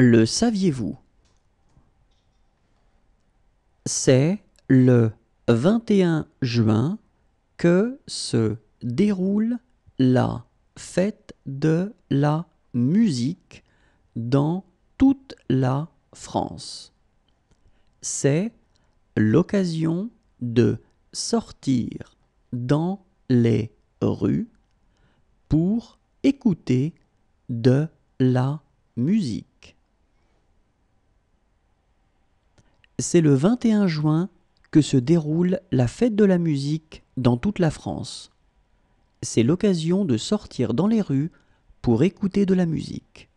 Le saviez-vous C'est le 21 juin que se déroule la fête de la musique dans toute la France. C'est l'occasion de sortir dans les rues pour écouter de la musique. C'est le 21 juin que se déroule la fête de la musique dans toute la France. C'est l'occasion de sortir dans les rues pour écouter de la musique.